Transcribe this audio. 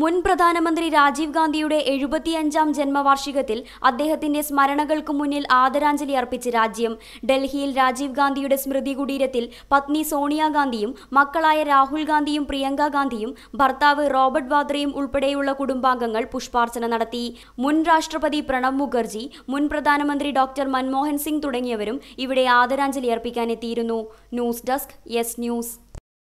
മുൻ പ്രധാനമന്ത്രി രാജീവ് ഗാന്ധിയുടെ എഴുപത്തിയഞ്ചാം ജന്മവാർഷികത്തിൽ അദ്ദേഹത്തിന്റെ സ്മരണകൾക്ക് മുന്നിൽ ആദരാഞ്ജലി അർപ്പിച്ച് രാജ്യം ഡൽഹിയിൽ രാജീവ് ഗാന്ധിയുടെ സ്മൃതി കുടീരത്തിൽ പത്നി സോണിയാഗാന്ധിയും മക്കളായ രാഹുൽ ഗാന്ധിയും പ്രിയങ്ക ഗാന്ധിയും ഭർത്താവ് റോബർട്ട് വാദ്രയും ഉൾപ്പെടെയുള്ള കുടുംബാംഗങ്ങൾ പുഷ്പാർച്ചന നടത്തി മുൻ രാഷ്ട്രപതി പ്രണബ് മുഖർജി മുൻ പ്രധാനമന്ത്രി ഡോക്ടർ മൻമോഹൻ സിംഗ് തുടങ്ങിയവരും ഇവിടെ ആദരാഞ്ജലി അർപ്പിക്കാനെത്തിയിരുന്നു ന്യൂസ് ഡെസ്ക് യെസ് ന്യൂസ്